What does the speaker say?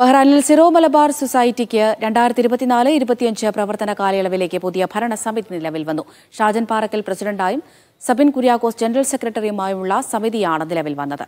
ബഹ്റാനിൽ Syro Malabar സൊസൈറ്റിക്ക് രണ്ടായിരത്തി ഇരുപത്തിനാല് ഇരുപത്തിയഞ്ച് പ്രവർത്തന കാലയളവിലേക്ക് പുതിയ ഭരണസമിതി നിലവിൽ വന്നു ഷാജൻ പാറക്കൽ പ്രസിഡന്റായും സബിൻ കുര്യാക്കോസ് ജനറൽ സെക്രട്ടറിയുമായുമുള്ള സമിതിയാണ് നിലവിൽ വന്നത്